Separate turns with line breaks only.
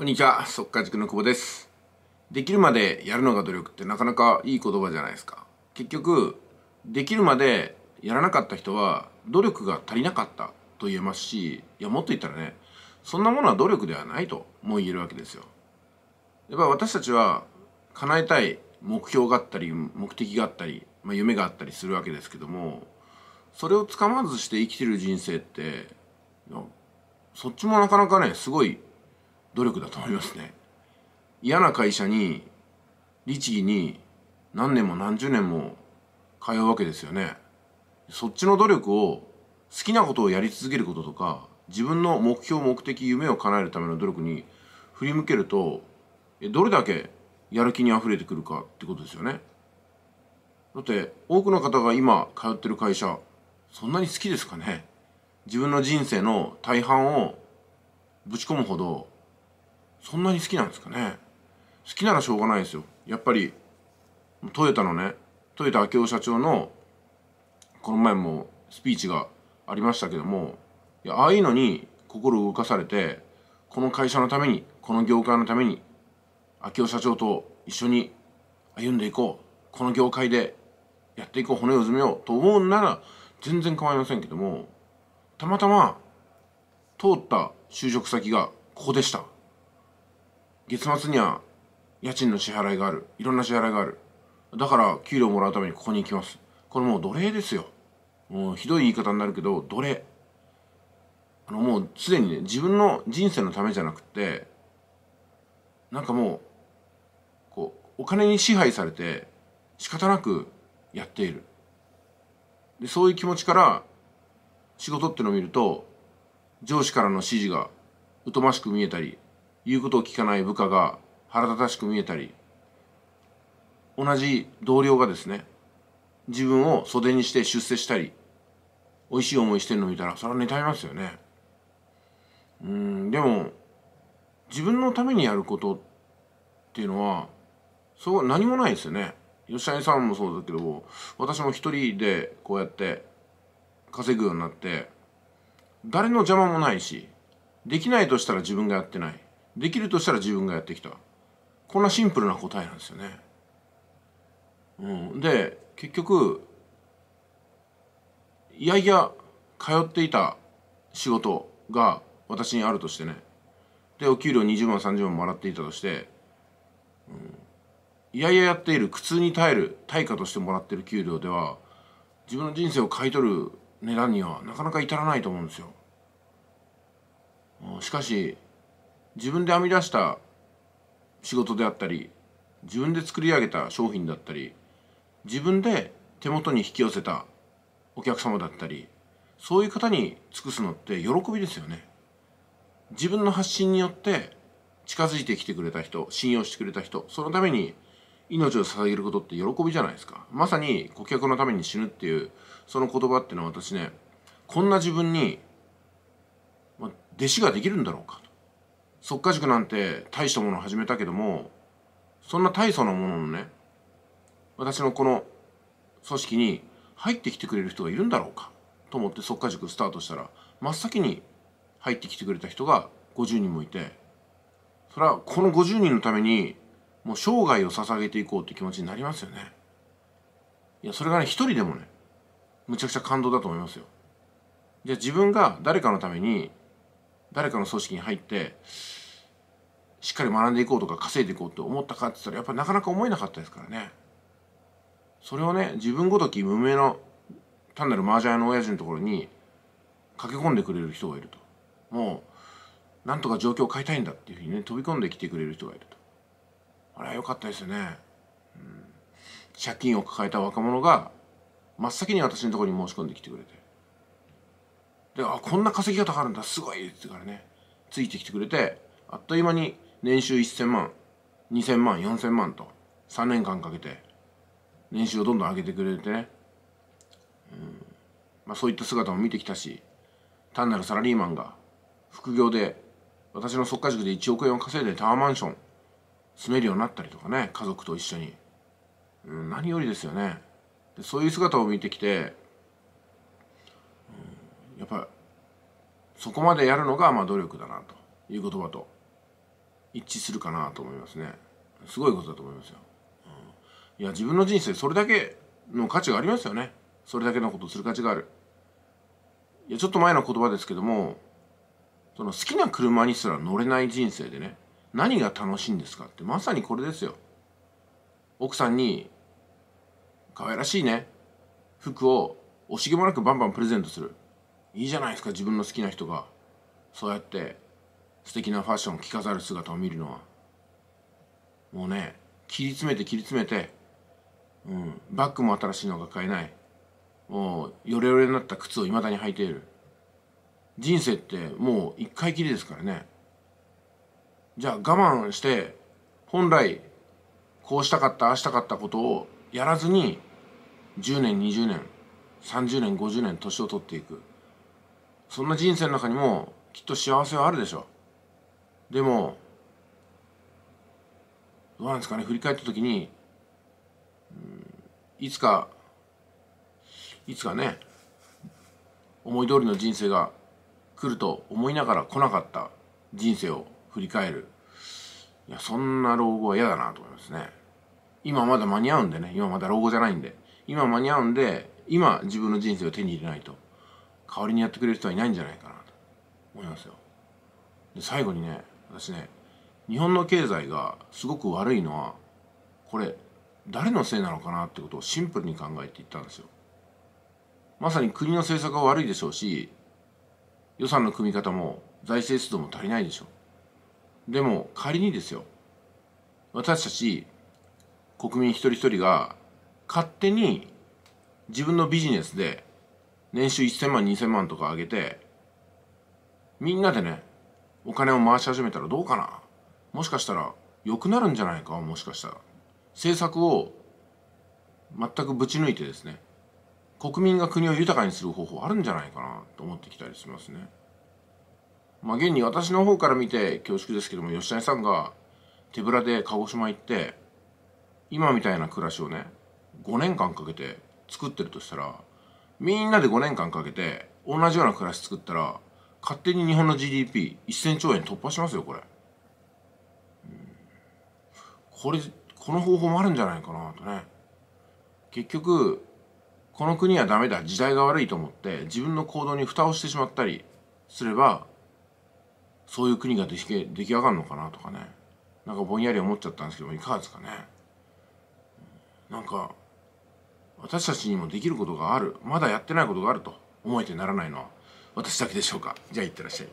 こんにちは、速稼塾の久保です。できるまでやるのが努力ってなかなかいい言葉じゃないですか。結局、できるまでやらなかった人は努力が足りなかったと言えますし、いや、もっと言ったらね、そんなものは努力ではないとも言えるわけですよ。やっぱ私たちは叶えたい目標があったり、目的があったり、まあ、夢があったりするわけですけども、それをつかまずして生きてる人生って、そっちもなかなかね、すごい努力だと思いますね嫌な会社に律儀に何年も何十年も通うわけですよねそっちの努力を好きなことをやり続けることとか自分の目標目的夢を叶えるための努力に振り向けるとどれだけやる気にあふれてくるかってことですよねだって多くの方が今通ってる会社そんなに好きですかね自分の人生の大半をぶち込むほどそんなに好きなんですかね好きならしょうがないですよやっぱりトヨタのねトヨタ明夫社長のこの前もスピーチがありましたけどもいやああいうのに心動かされてこの会社のためにこの業界のために明夫社長と一緒に歩んでいこうこの業界でやっていこう骨を詰めようと思うなら全然構いませんけどもたまたま通った就職先がここでした。月末には家賃の支払いがあるいろんな支払いがあるだから給料をもらうためにここに行きますこれもう奴隷ですよもうひどい言い方になるけど奴隷あのもうすでにね自分の人生のためじゃなくてなんかもうこうお金に支配されて仕方なくやっているでそういう気持ちから仕事ってのを見ると上司からの指示が疎ましく見えたり言うことを聞かない部下が腹立たしく見えたり同じ同僚がですね自分を袖にして出世したり美味しい思いしてるの見たらそれは妬みますよねうんでも自分のためにやることっていうのはそう何もないですよね吉谷さんもそうだけど私も一人でこうやって稼ぐようになって誰の邪魔もないしできないとしたら自分がやってないできるとしたら自分がやってきたこんなシンプルな答えなんですよね、うん、で結局いやいや通っていた仕事が私にあるとしてねでお給料20万30万もらっていたとして、うん、いやいややっている苦痛に耐える対価としてもらってる給料では自分の人生を買い取る値段にはなかなか至らないと思うんですよ。しかし自分で編み出した仕事であったり自分で作り上げた商品だったり自分で手元に引き寄せたお客様だったりそういう方に尽くすのって喜びですよね自分の発信によって近づいてきてくれた人信用してくれた人そのために命を捧げることって喜びじゃないですかまさに顧客のために死ぬっていうその言葉っていうのは私ねこんな自分に、ま、弟子ができるんだろうかとっか塾なんて大したものを始めたけどもそんな大層なもののね私のこの組織に入ってきてくれる人がいるんだろうかと思ってっか塾スタートしたら真っ先に入ってきてくれた人が50人もいてそれはこの50人のためにもう生涯を捧げていこうって気持ちになりますよねいやそれがね一人でもねむちゃくちゃ感動だと思いますよじゃあ自分が誰かのために誰かの組織に入ってしっかり学んでいこうとか稼いでいこうって思ったかって言ったらやっぱなかなか思えなかったですからねそれをね自分ごとき無名の単なる麻雀の親父のところに駆け込んでくれる人がいるともうなんとか状況を変えたいんだっていうふうにね飛び込んできてくれる人がいるとあれは良かったですよね、うん、借金を抱えた若者が真っ先に私のところに申し込んできてくれてであこんな稼ぎ方があるんだすごいってからねついてきてくれてあっという間に年収1000万2000万4000万と3年間かけて年収をどんどん上げてくれてね、うんまあ、そういった姿も見てきたし単なるサラリーマンが副業で私の即家塾で1億円を稼いでタワーマンション住めるようになったりとかね家族と一緒に、うん、何よりですよねでそういう姿を見てきてやっぱそこまでやるのがまあ努力だなという言葉と一致するかなと思いますねすごいことだと思いますよ、うん、いや自分の人生それだけの価値がありますよねそれだけのことをする価値があるいやちょっと前の言葉ですけどもその好きな車にすら乗れない人生でね何が楽しいんですかってまさにこれですよ奥さんに可愛らしいね服を惜しげもなくバンバンプレゼントするいいじゃないですか自分の好きな人がそうやって素敵なファッションを着飾る姿を見るのはもうね切り詰めて切り詰めて、うん、バッグも新しいのが買えないもうヨレヨレになった靴をいまだに履いている人生ってもう一回きりですからねじゃあ我慢して本来こうしたかったああしたかったことをやらずに10年20年30年50年年を取っていくそんな人生の中にもきっと幸せはあるでしょうでもどうなんですかね振り返った時に、いつかいつかね思い通りの人生が来ると思いながら来なかった人生を振り返るいやそんな老後は嫌だなと思いますね今まだ間に合うんでね今まだ老後じゃないんで今間に合うんで今自分の人生を手に入れないと。代わりにやってくれる人はいないんじゃないかなと思いますよで最後にね私ね日本の経済がすごく悪いのはこれ誰のせいなのかなってことをシンプルに考えていったんですよまさに国の政策が悪いでしょうし予算の組み方も財政出動も足りないでしょうでも仮にですよ私たち国民一人一人が勝手に自分のビジネスで年収1000万2000万とか上げてみんなでねお金を回し始めたらどうかなもしかしたら良くなるんじゃないかもしかしたら政策を全くぶち抜いてですね国民が国を豊かにする方法あるんじゃないかなと思ってきたりしますね。まあ現に私の方から見て恐縮ですけども吉谷さんが手ぶらで鹿児島行って今みたいな暮らしをね5年間かけて作ってるとしたらみんなで5年間かけて同じような暮らし作ったら勝手に日本の GDP1000 兆円突破しますよこれ、これこの方法もあるんじゃないかなとね結局この国はダメだ時代が悪いと思って自分の行動に蓋をしてしまったりすればそういう国が出来出来上がるのかなとかねなんかぼんやり思っちゃったんですけどもいかがですかねなんか私たちにもできることがあるまだやってないことがあると思えてならないのは私だけでしょうかじゃあいってらっしゃい